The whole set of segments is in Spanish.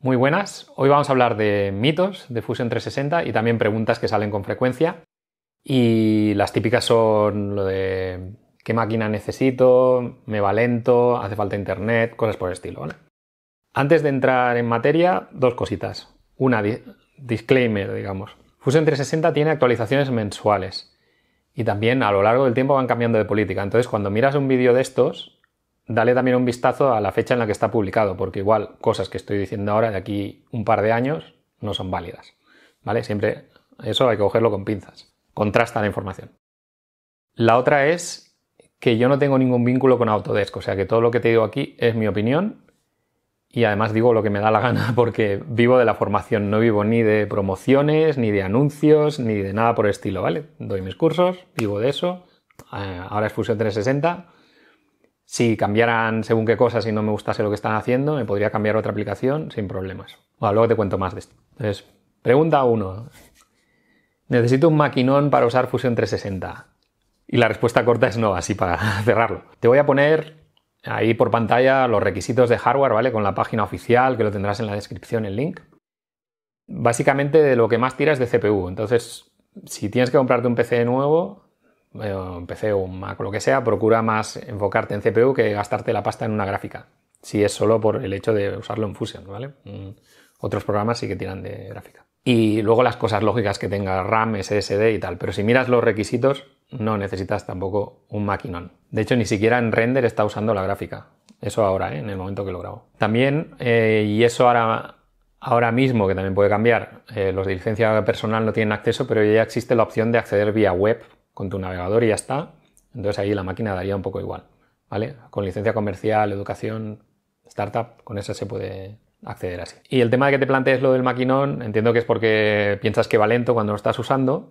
Muy buenas, hoy vamos a hablar de mitos de Fusion 360 y también preguntas que salen con frecuencia. Y las típicas son lo de qué máquina necesito, me va lento, hace falta internet, cosas por el estilo. Antes de entrar en materia, dos cositas. Una, disclaimer, digamos. Fusion 360 tiene actualizaciones mensuales y también a lo largo del tiempo van cambiando de política. Entonces, cuando miras un vídeo de estos, dale también un vistazo a la fecha en la que está publicado, porque igual cosas que estoy diciendo ahora de aquí un par de años no son válidas. ¿Vale? Siempre eso hay que cogerlo con pinzas. Contrasta la información. La otra es que yo no tengo ningún vínculo con Autodesk, o sea que todo lo que te digo aquí es mi opinión y además digo lo que me da la gana porque vivo de la formación, no vivo ni de promociones, ni de anuncios, ni de nada por estilo, ¿vale? Doy mis cursos, vivo de eso, eh, ahora es Fusion 360 si cambiaran según qué cosas y no me gustase lo que están haciendo, me podría cambiar otra aplicación sin problemas. luego te cuento más de esto. Entonces, pregunta 1. Necesito un maquinón para usar Fusion 360. Y la respuesta corta es no, así para cerrarlo. Te voy a poner ahí por pantalla los requisitos de hardware, ¿vale? Con la página oficial, que lo tendrás en la descripción, el link. Básicamente de lo que más tiras de CPU. Entonces, si tienes que comprarte un PC nuevo, un eh, PC o un Mac o lo que sea, procura más enfocarte en CPU que gastarte la pasta en una gráfica, si es solo por el hecho de usarlo en Fusion, ¿vale? Mm, otros programas sí que tiran de gráfica. Y luego las cosas lógicas que tenga RAM, SSD y tal, pero si miras los requisitos, no necesitas tampoco un maquinón. De hecho, ni siquiera en render está usando la gráfica. Eso ahora, ¿eh? en el momento que lo grabo. También, eh, y eso ahora ahora mismo, que también puede cambiar, los de licencia personal no tienen acceso, pero ya existe la opción de acceder vía web con tu navegador y ya está. Entonces ahí la máquina daría un poco igual. ¿vale? Con licencia comercial, educación, startup, con esa se puede acceder así. Y el tema de que te plantees lo del maquinón, entiendo que es porque piensas que va lento cuando lo estás usando.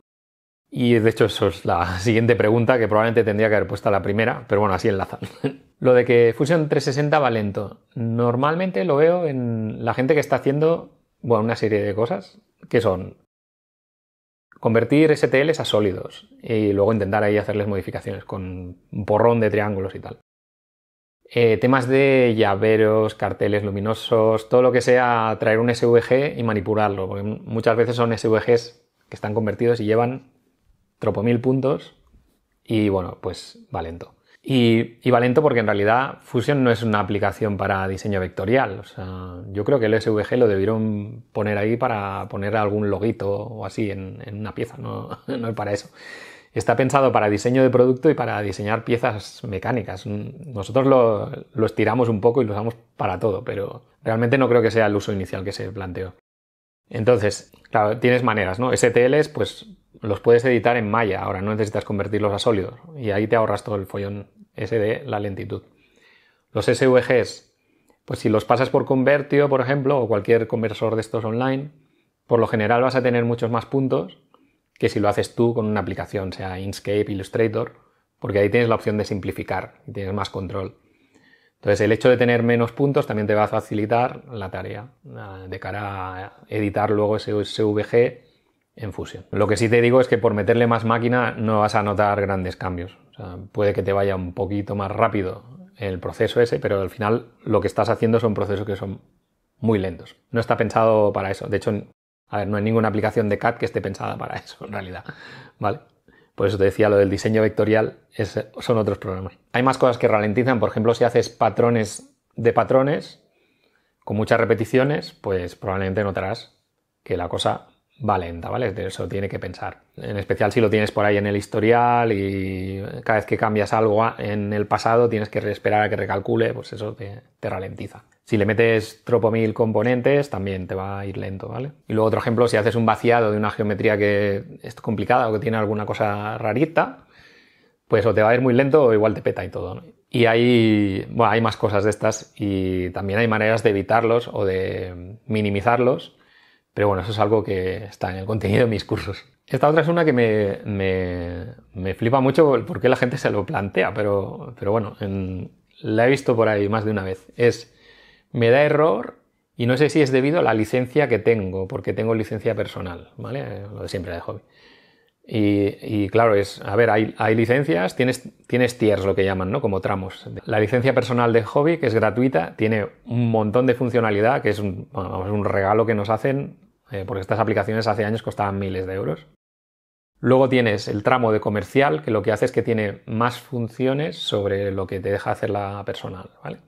Y de hecho, eso es la siguiente pregunta que probablemente tendría que haber puesto a la primera, pero bueno, así enlazan. lo de que Fusion 360 va lento. Normalmente lo veo en la gente que está haciendo bueno, una serie de cosas que son convertir STLs a sólidos y luego intentar ahí hacerles modificaciones con un porrón de triángulos y tal. Eh, temas de llaveros, carteles luminosos, todo lo que sea traer un SVG y manipularlo, porque muchas veces son SVGs que están convertidos y llevan mil puntos y bueno, pues va y, valento porque en realidad Fusion no es una aplicación para diseño vectorial. O sea, yo creo que el SVG lo debieron poner ahí para poner algún loguito o así en, una pieza, no, es para eso. Está pensado para diseño de producto y para diseñar piezas mecánicas. Nosotros lo, lo estiramos un poco y lo usamos para todo, pero realmente no creo que sea el uso inicial que se planteó. Entonces, claro, tienes maneras, ¿no? STLs, pues los puedes editar en malla, ahora no necesitas convertirlos a sólidos y ahí te ahorras todo el follón ese de la lentitud. Los SVGs, pues si los pasas por Convertio, por ejemplo, o cualquier conversor de estos online, por lo general vas a tener muchos más puntos que si lo haces tú con una aplicación, sea Inkscape, Illustrator, porque ahí tienes la opción de simplificar y tienes más control. Entonces, el hecho de tener menos puntos también te va a facilitar la tarea ah, de cara a editar luego ese SVG en Fusion. Lo que sí te digo es que por meterle más máquina no vas a notar grandes cambios puede que te vaya un poquito más rápido el proceso ese, pero al final lo que estás haciendo son procesos que son muy lentos. No está pensado para eso. De hecho, a ver, no hay ninguna aplicación de CAD que esté pensada para eso, en realidad. ¿Vale? Por eso te decía lo del diseño vectorial, son otros problemas. Hay más cosas que ralentizan, por ejemplo, si haces patrones de patrones con muchas repeticiones, pues probablemente notarás que la cosa va lenta, ¿vale? Eso tiene que pensar. En especial si lo tienes por ahí en el historial y cada vez que cambias algo en el pasado tienes que esperar a que recalcule, pues eso te, ralentiza. Si le metes tropo mil componentes, también te va a ir lento, ¿vale? Y luego otro ejemplo, si haces un vaciado de una geometría que es complicada o que tiene alguna cosa rarita, pues o te va a ir muy lento o igual te peta y todo, ¿no? Y hay, bueno, hay más cosas de estas y también hay maneras de evitarlos o de minimizarlos pero bueno, eso es algo que está en el contenido de mis cursos. Esta otra es una que me, flipa mucho porque la gente se lo plantea, pero, pero bueno, la he visto por ahí más de una vez. Es, me da error y no sé si es debido a la licencia que tengo, porque tengo licencia personal, ¿vale? Lo de siempre, de hobby. Y, claro, es, a ver, hay, licencias, tienes, tienes tiers lo que llaman, ¿no? Como tramos. La licencia personal de hobby, que es gratuita, tiene un montón de funcionalidad, que es un, un regalo que nos hacen eh, porque estas aplicaciones hace años costaban miles de euros. Luego tienes el tramo de comercial, que lo que hace es que tiene más funciones sobre lo que te deja hacer la personal. ¿vale?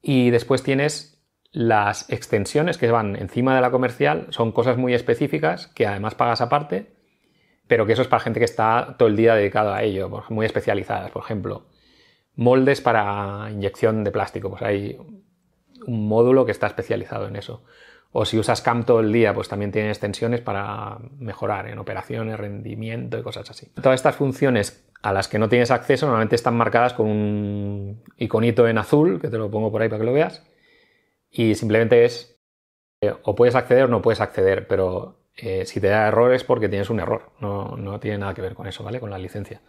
Y después tienes las extensiones que van encima de la comercial, son cosas muy específicas que además pagas aparte, pero que eso es para gente que está todo el día dedicado a ello, muy especializadas. Por ejemplo, moldes para inyección de plástico, pues hay un módulo que está especializado en eso o si usas CAM todo el día, pues también tiene extensiones para mejorar en operaciones, rendimiento y cosas así. Todas estas funciones a las que no tienes acceso normalmente están marcadas con un iconito en azul, que te lo pongo por ahí para que lo veas, y simplemente es eh, o puedes acceder o no puedes acceder, pero eh, si te da error es porque tienes un error, no, no, tiene nada que ver con eso, ¿vale? Con la licencia.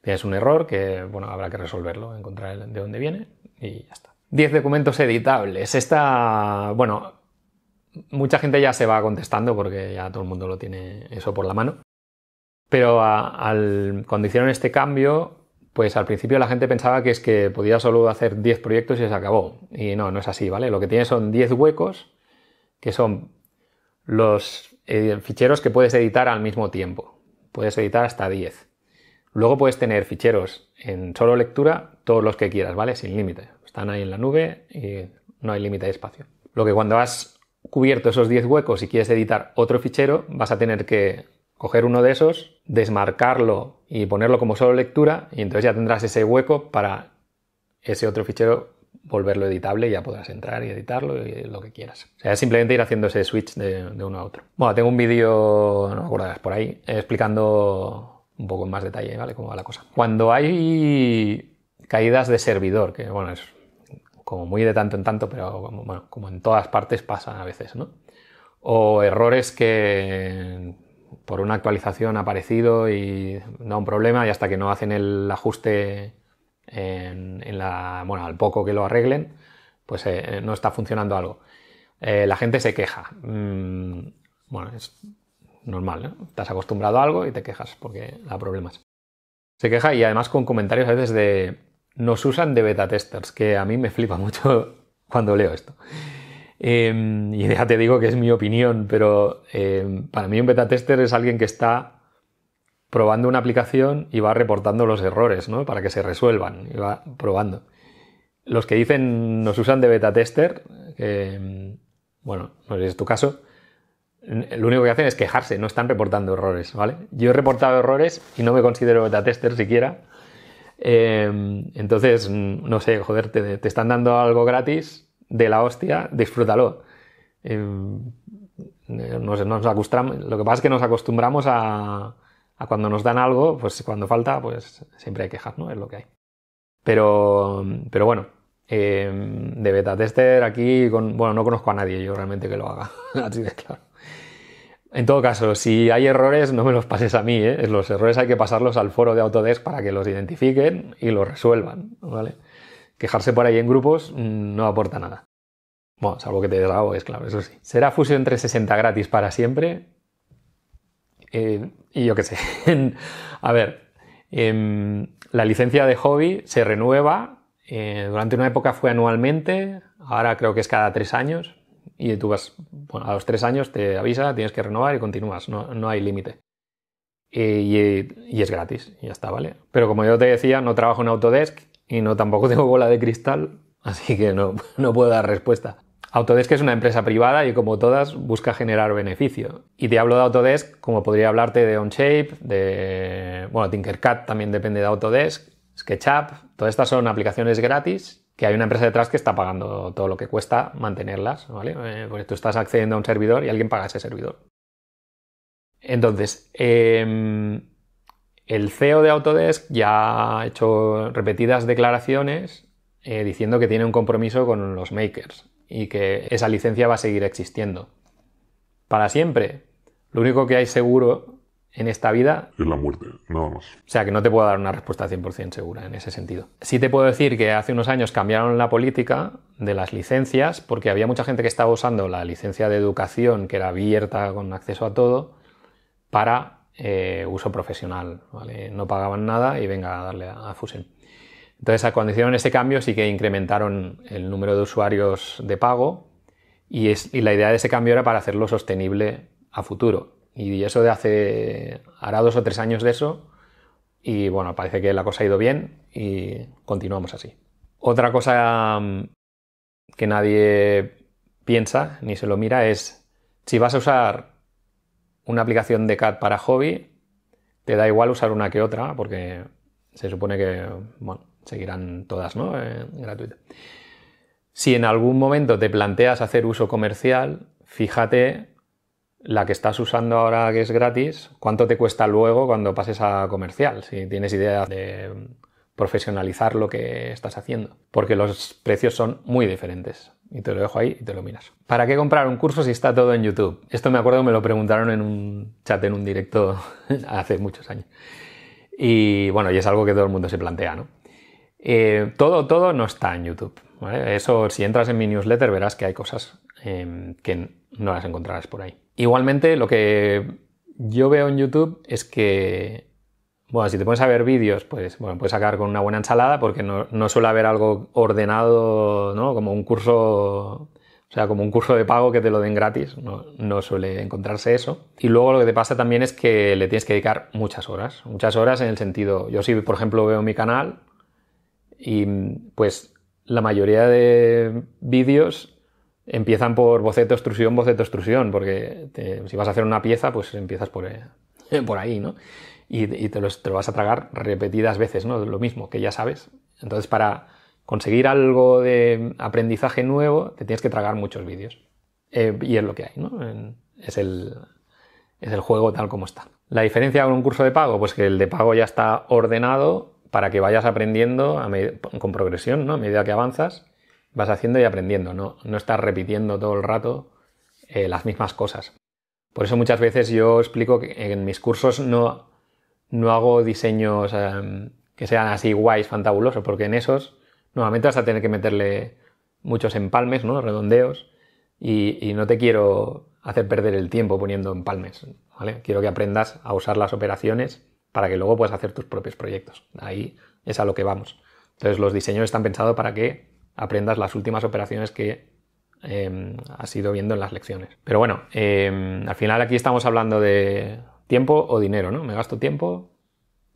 Tienes un error que, bueno, habrá que resolverlo, encontrar de dónde viene y ya está. 10 documentos editables. Esta, bueno, mucha gente ya se va contestando porque ya todo el mundo lo tiene eso por la mano. Pero al, cuando hicieron este cambio, pues al principio la gente pensaba que es que podía solo hacer 10 proyectos y se acabó. Y no, no es así, ¿vale? Lo que tienes son 10 huecos, que son los eh, ficheros que puedes editar al mismo tiempo. Puedes editar hasta 10. Luego puedes tener ficheros en solo lectura, todos los que quieras, ¿vale? Sin límite. Están ahí en la nube y no hay límite de espacio. Lo que cuando vas cubierto esos 10 huecos y quieres editar otro fichero, vas a tener que coger uno de esos, desmarcarlo y ponerlo como solo lectura y entonces ya tendrás ese hueco para ese otro fichero volverlo editable y ya podrás entrar y editarlo y lo que quieras. O sea, simplemente ir haciendo ese switch de, uno a otro. Bueno, tengo un vídeo, no me acuerdo por ahí, explicando un poco en más detalle, ¿vale? Cómo va la cosa. Cuando hay caídas de servidor, que bueno, es como muy de tanto en tanto, pero como, en todas partes pasan a veces, ¿no? O errores que por una actualización ha aparecido y da un problema y hasta que no hacen el ajuste en, la, bueno, al poco que lo arreglen, pues eh, no está funcionando algo. Eh, la gente se queja. Mm, bueno, es normal, ¿no? Estás acostumbrado a algo y te quejas porque da problemas. Se queja y además con comentarios a veces de, nos usan de beta testers, que a mí me flipa mucho cuando leo esto. Em, y ya te digo que es mi opinión, pero em, para mí un beta tester es alguien que está probando una aplicación y va reportando los errores, ¿no? Para que se resuelvan y va probando. Los que dicen nos usan de beta tester, em, bueno, no es tu caso, lo único que hacen es quejarse, no están reportando errores, ¿vale? Yo he reportado errores y no me considero beta tester siquiera Em, entonces, no sé, joder, te, están dando algo gratis de la hostia, disfrútalo. Em, nos acostumbramos, lo que pasa es que nos acostumbramos a, cuando nos dan algo, pues cuando falta, pues siempre hay quejas, ¿no? Es lo que hay. Pero, pero bueno, em, de beta tester aquí, con, bueno, no conozco a nadie yo realmente que lo haga, así de claro. En todo caso, si hay errores, no me los pases a mí. ¿eh? Los errores hay que pasarlos al foro de Autodesk para que los identifiquen y los resuelvan. ¿vale? Quejarse por ahí en grupos mm, no aporta nada. Bueno, salvo que te es claro, eso sí. ¿Será Fusion 360 gratis para siempre? Eh, y yo qué sé. a ver, em, la licencia de hobby se renueva. Eh, durante una época fue anualmente, ahora creo que es cada tres años y tú vas, bueno, a los tres años te avisa, tienes que renovar y continúas, no, hay límite. Y, es gratis, Y ya está, ¿vale? Pero como yo te decía, no trabajo en Autodesk y no tampoco tengo bola de cristal, así que no, no puedo dar respuesta. Autodesk es una empresa privada y como todas busca generar beneficio. Y te hablo de Autodesk como podría hablarte de Onshape, de... bueno, Tinkercad también depende de Autodesk, SketchUp, todas estas son aplicaciones gratis que hay una empresa detrás que está pagando todo lo que cuesta mantenerlas, ¿vale? Eh, porque tú estás accediendo a un servidor y alguien paga ese servidor. Entonces, em, el CEO de Autodesk ya ha hecho repetidas declaraciones eh, diciendo que tiene un compromiso con los makers y que esa licencia va a seguir existiendo. Para siempre. Lo único que hay seguro en esta vida es la muerte, nada más. O sea que no te puedo dar una respuesta 100% segura en ese sentido. Sí te puedo decir que hace unos años cambiaron la política de las licencias porque había mucha gente que estaba usando la licencia de educación que era abierta con acceso a todo para eh, uso profesional. No pagaban nada y venga a darle a, Fusion. Entonces cuando hicieron ese cambio sí que incrementaron el número de usuarios de pago y, y la idea de ese cambio era para hacerlo sostenible a futuro y eso de hace, hará dos o tres años de eso. Y bueno, parece que la cosa ha ido bien y continuamos así. Otra cosa mm, que nadie piensa ni se lo mira es si vas a usar una aplicación de CAD para hobby, te da igual usar una que otra porque se supone que bueno, seguirán todas ¿no? Eh, gratuitas. Si en algún momento te planteas hacer uso comercial, fíjate la que estás usando ahora que es gratis, ¿cuánto te cuesta luego cuando pases a comercial? Si tienes idea de profesionalizar lo que estás haciendo, porque los precios son muy diferentes. Y te lo dejo ahí y te lo miras. ¿Para qué comprar un curso si está todo en YouTube? Esto me acuerdo me lo preguntaron en un chat, en un directo hace muchos años. Y bueno, y es algo que todo el mundo se plantea, ¿no? Eh, todo, todo no está en YouTube. Eso, si entras en mi newsletter, verás que hay cosas eh, que no las encontrarás por ahí. Igualmente, lo que yo veo en YouTube es que, bueno, si te pones a ver vídeos, pues bueno, puedes sacar con una buena ensalada porque no, suele haber algo ordenado, ¿no? Como un curso o sea, como un curso de pago que te lo den gratis, no, no, suele encontrarse eso. Y luego lo que te pasa también es que le tienes que dedicar muchas horas, muchas horas en el sentido, yo sí, por ejemplo veo mi canal y pues la mayoría de vídeos empiezan por boceto, extrusión, boceto, extrusión, porque si vas a hacer una pieza, pues empiezas por, eh, por ahí, ¿no? Y, te, lo, te, vas a tragar repetidas veces, ¿no? Lo mismo, que ya sabes. Entonces, para conseguir algo de aprendizaje nuevo, te tienes que tragar muchos vídeos. Eh, y es lo que hay, ¿no? Es el, es el juego tal como está. La diferencia con un curso de pago, pues que el de pago ya está ordenado para que vayas aprendiendo con progresión, ¿no? A medida que avanzas vas haciendo y aprendiendo, no, no estás repitiendo todo el rato eh, las mismas cosas. Por eso muchas veces yo explico que en mis cursos no, no hago diseños eh, que sean así guays, fantabulosos, porque en esos nuevamente vas a tener que meterle muchos empalmes, ¿no? redondeos, y, no te quiero hacer perder el tiempo poniendo empalmes. Quiero que aprendas a usar las operaciones para que luego puedas hacer tus propios proyectos. Ahí es a lo que vamos. Entonces los diseños están pensados para que aprendas las últimas operaciones que em, has ido viendo en las lecciones. Pero bueno, em, al final aquí estamos hablando de tiempo o dinero, ¿no? Me gasto tiempo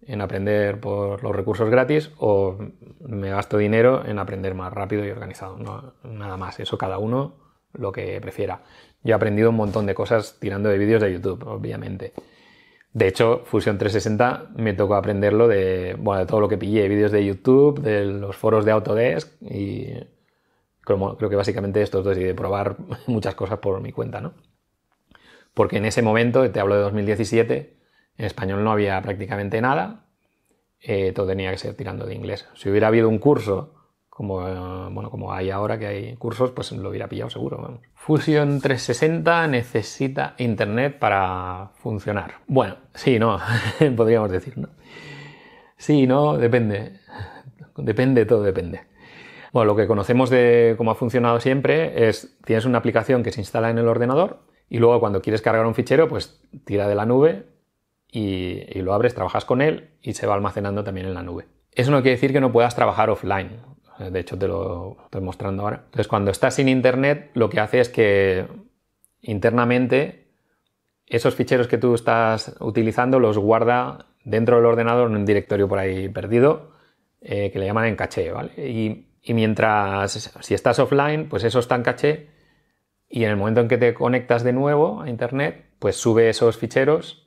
en aprender por los recursos gratis o me gasto dinero en aprender más rápido y organizado. nada más, eso cada uno lo que prefiera. Yo he aprendido un montón de cosas tirando de vídeos de YouTube, obviamente. De hecho, Fusion 360 me tocó aprenderlo de, bueno, de todo lo que pillé, vídeos de YouTube, de los foros de Autodesk y creo, que básicamente estos dos y de probar muchas cosas por mi cuenta, ¿no? Porque en ese momento, te hablo de 2017, en español no había prácticamente nada, eh, todo tenía que ser tirando de inglés. Si hubiera habido un curso como, bueno, como hay ahora que hay cursos, pues lo hubiera pillado seguro. Fusion 360 necesita Internet para funcionar. Bueno, sí, no, podríamos decir, ¿no? Sí, no, depende. Depende, todo depende. Bueno, lo que conocemos de cómo ha funcionado siempre es, tienes una aplicación que se instala en el ordenador y luego cuando quieres cargar un fichero, pues tira de la nube y, y lo abres, trabajas con él y se va almacenando también en la nube. Eso no quiere decir que no puedas trabajar offline. De hecho, te lo estoy mostrando ahora. Entonces, cuando estás sin Internet, lo que hace es que internamente esos ficheros que tú estás utilizando los guarda dentro del ordenador en un directorio por ahí perdido eh, que le llaman en caché, ¿vale? Y, y, mientras, si estás offline, pues eso está en caché y en el momento en que te conectas de nuevo a Internet, pues sube esos ficheros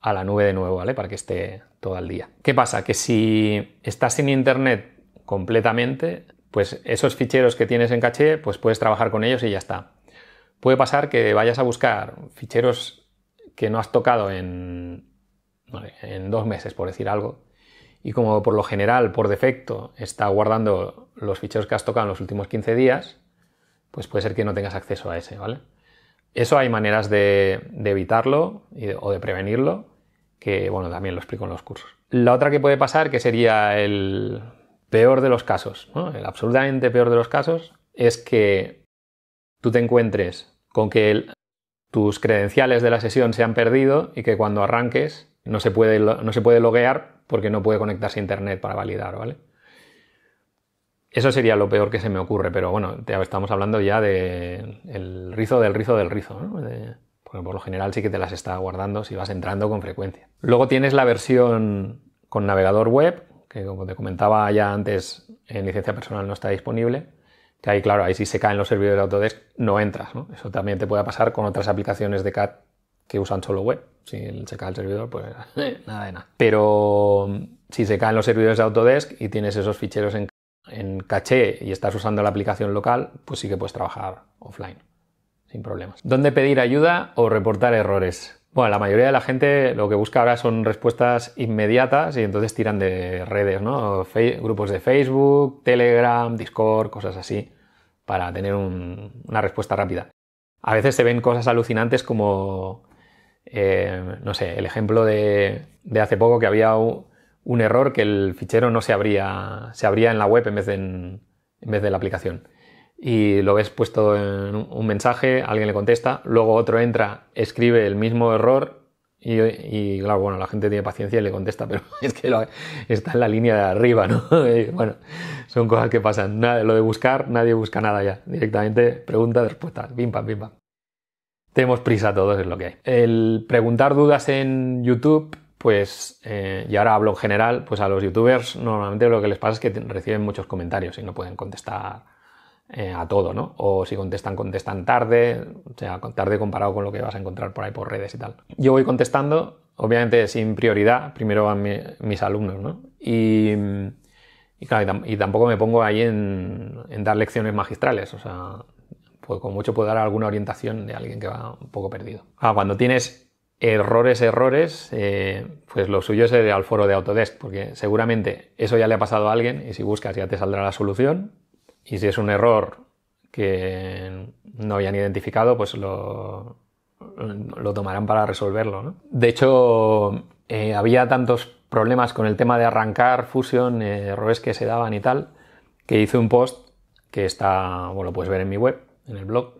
a la nube de nuevo, ¿vale? Para que esté todo el día. ¿Qué pasa? Que si estás sin Internet completamente, pues esos ficheros que tienes en caché, pues puedes trabajar con ellos y ya está. Puede pasar que vayas a buscar ficheros que no has tocado en, en dos meses, por decir algo, y como por lo general, por defecto, está guardando los ficheros que has tocado en los últimos 15 días, pues puede ser que no tengas acceso a ese, ¿vale? Eso hay maneras de, de evitarlo o de prevenirlo, que bueno, también lo explico en los cursos. La otra que puede pasar, que sería el, peor de los casos, el absolutamente peor de los casos, es que tú te encuentres con que tus credenciales de la sesión se han perdido y que cuando arranques no se puede, no se puede loguear porque no puede conectarse a Internet para validar, ¿vale? Eso sería lo peor que se me ocurre, pero bueno, estamos hablando ya del rizo del rizo del rizo, porque por lo general sí que te las está guardando si vas entrando con frecuencia. Luego tienes la versión con navegador web, que como te comentaba ya antes, en licencia personal no está disponible. Que ahí, claro, ahí si se caen los servidores de Autodesk, no entras. Eso también te puede pasar con otras aplicaciones de CAD que usan solo web. Si se cae el servidor, pues nada de nada. Pero si se caen los servidores de Autodesk y tienes esos ficheros en, en caché y estás usando la aplicación local, pues sí que puedes trabajar offline, sin problemas. ¿Dónde pedir ayuda o reportar errores? Bueno, la mayoría de la gente lo que busca ahora son respuestas inmediatas y entonces tiran de redes, ¿no? grupos de Facebook, Telegram, Discord, cosas así, para tener una respuesta rápida. A veces se ven cosas alucinantes como, eh, no sé, el ejemplo de, hace poco que había un, error que el fichero no se abría, se abría en la web en vez de la aplicación y lo ves puesto en un mensaje, alguien le contesta, luego otro entra, escribe el mismo error y, claro, bueno, la gente tiene paciencia y le contesta, pero es que está en la línea de arriba, ¿no? bueno, son cosas que pasan. Nada, lo de buscar, nadie busca nada ya. Directamente pregunta, respuesta, pim pam, pim pam. Tenemos prisa todos, es lo que hay. El preguntar dudas en YouTube pues, eh, y ahora hablo en general, pues a los youtubers normalmente lo que les pasa es que reciben muchos comentarios y no pueden contestar eh, a todo, ¿no? O si contestan, contestan tarde, o sea, tarde comparado con lo que vas a encontrar por ahí por redes y tal. Yo voy contestando, obviamente sin prioridad, primero a mis alumnos, ¿no? Y, y tampoco me pongo ahí en, dar lecciones magistrales, o sea, pues con mucho puedo dar alguna orientación de alguien que va un poco perdido. Ah, cuando tienes errores, errores, eh, pues lo suyo es ir al foro de Autodesk, porque seguramente eso ya le ha pasado a alguien y si buscas ya te saldrá la solución y si es un error que no habían identificado, pues lo, lo tomarán para resolverlo. De hecho, eh, había tantos problemas con el tema de arrancar Fusion, eh, errores que se daban y tal, que hice un post que está, bueno, lo puedes ver en mi web, en el blog,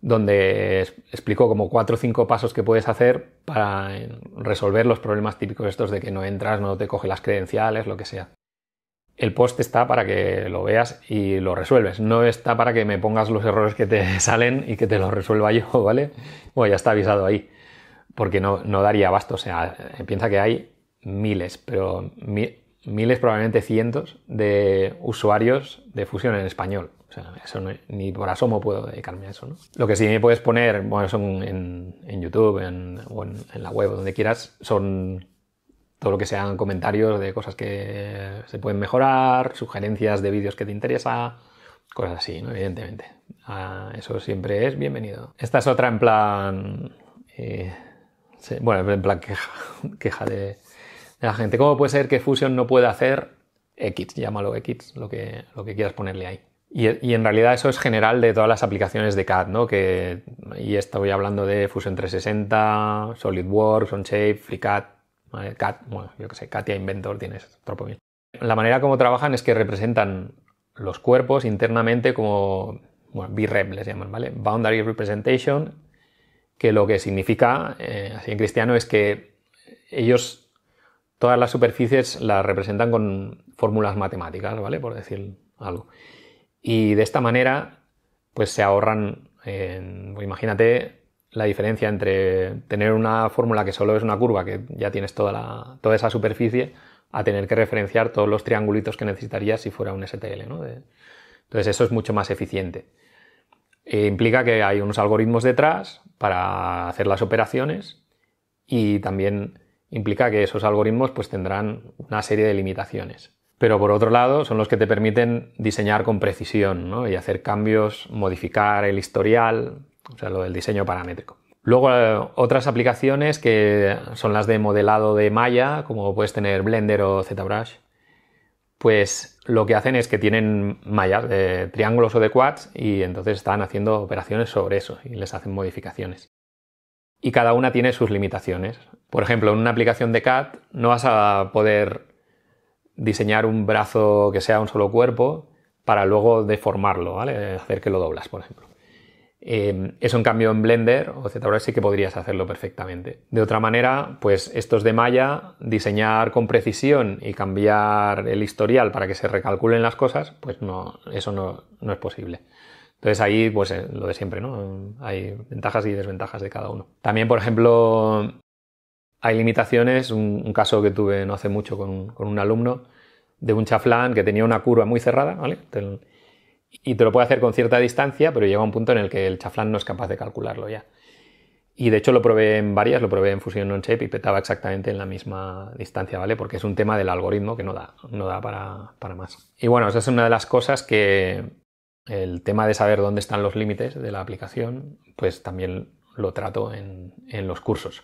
donde explico como cuatro o cinco pasos que puedes hacer para eh, resolver los problemas típicos estos de que no entras, no te coge las credenciales, lo que sea el post está para que lo veas y lo resuelves. No está para que me pongas los errores que te salen y que te los resuelva yo, ¿vale? Bueno, ya está avisado ahí. Porque no, no daría abasto. O sea, eh, piensa que hay miles, pero miles, probablemente cientos de usuarios de Fusión en español. O sea, eso ni por asomo puedo dedicarme a eso, ¿no? Lo que sí me puedes poner, bueno, son en, YouTube en, en, la web, donde quieras, son todo lo que sean comentarios de cosas que se pueden mejorar, sugerencias de vídeos que te interesa, cosas así, evidentemente. Ah, eso siempre es bienvenido. Esta es otra en plan... Eh, bueno, en plan queja, queja de, la gente. ¿Cómo puede ser que Fusion no pueda hacer X? Llámalo X, lo que, lo que quieras ponerle ahí. Y, en realidad eso es general de todas las aplicaciones de CAD, ¿no? Que, y estoy hablando de Fusion 360, SolidWorks, OnShape, FreeCAD, yo que sé, Katia Inventor tienes otro La manera como trabajan es que representan los cuerpos internamente como, bueno, BREP les llaman, ¿vale? Boundary Representation, que lo que significa, eh, así en cristiano, es que ellos todas las superficies las representan con fórmulas matemáticas, ¿vale? Por decir algo. Y de esta manera, pues se ahorran, pues imagínate, la diferencia entre tener una fórmula que solo es una curva, que ya tienes toda, toda esa superficie, a tener que referenciar todos los triangulitos que necesitarías si fuera un STL. entonces eso es mucho más eficiente. Eh, implica que hay unos algoritmos detrás para hacer las operaciones y también implica que esos algoritmos pues, tendrán una serie de limitaciones. Pero por otro lado son los que te permiten diseñar con precisión y hacer cambios, modificar el historial, o sea, lo del diseño paramétrico. Luego eh, otras aplicaciones que son las de modelado de malla, como puedes tener Blender o ZBrush, pues lo que hacen es que tienen mallas de triángulos o de quads y entonces están haciendo operaciones sobre eso y les hacen modificaciones. Y cada una tiene sus limitaciones. Por ejemplo, en una aplicación de CAD no vas a poder diseñar un brazo que sea un solo cuerpo para luego deformarlo, ¿vale? Hacer que lo doblas, por ejemplo. Em, eso en cambio en Blender o ZBrush sí que podrías hacerlo perfectamente. De otra manera, pues estos de malla, diseñar con precisión y cambiar el historial para que se recalculen las cosas, pues no, eso no, es posible. Entonces ahí, pues eh, lo de siempre, ¿no? Hay ventajas y desventajas de cada uno. También, por ejemplo, hay limitaciones. Un, caso que tuve no hace mucho con, un alumno de un chaflán que tenía una curva muy cerrada, ¿vale? y te lo puede hacer con cierta distancia, pero llega un punto en el que el chaflán no es capaz de calcularlo ya. Y de hecho lo probé en varias, lo probé en Fusion Non-Shape y petaba exactamente en la misma distancia, ¿vale? Porque es un tema del algoritmo que no da, no da para, más. Y bueno, esa es una de las cosas que el tema de saber dónde están los límites de la aplicación, pues también lo trato en los cursos.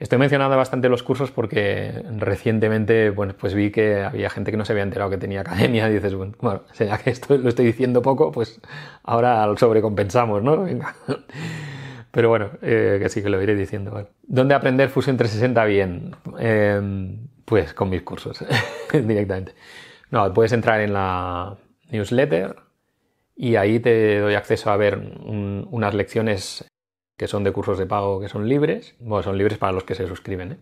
Estoy mencionando bastante los cursos porque recientemente bueno, pues vi que había gente que no se había enterado que tenía academia y dices, bueno, bueno que esto lo estoy diciendo poco, pues ahora lo sobrecompensamos, ¿no? Venga. Pero bueno, eh, que sí que lo iré diciendo. ¿Dónde aprender Fusion 360 bien? Em, pues con mis cursos, directamente. No, puedes entrar en la newsletter y ahí te doy acceso a ver unas lecciones que son de cursos de pago que son libres. Bueno, son libres para los que se suscriben. ¿eh?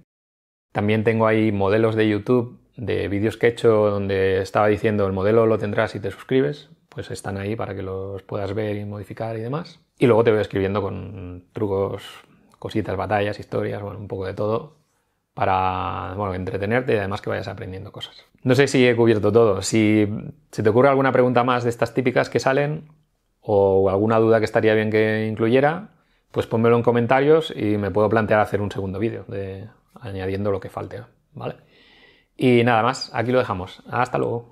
También tengo ahí modelos de YouTube de vídeos que he hecho donde estaba diciendo el modelo lo tendrás si te suscribes. Pues están ahí para que los puedas ver y modificar y demás. Y luego te voy escribiendo con trucos, cositas, batallas, historias, bueno, un poco de todo para bueno, entretenerte y además que vayas aprendiendo cosas. No sé si he cubierto todo. Si se te ocurre alguna pregunta más de estas típicas que salen o alguna duda que estaría bien que incluyera, pues ponmelo en comentarios y me puedo plantear hacer un segundo vídeo añadiendo lo que falte, ¿vale? Y nada más, aquí lo dejamos. Hasta luego.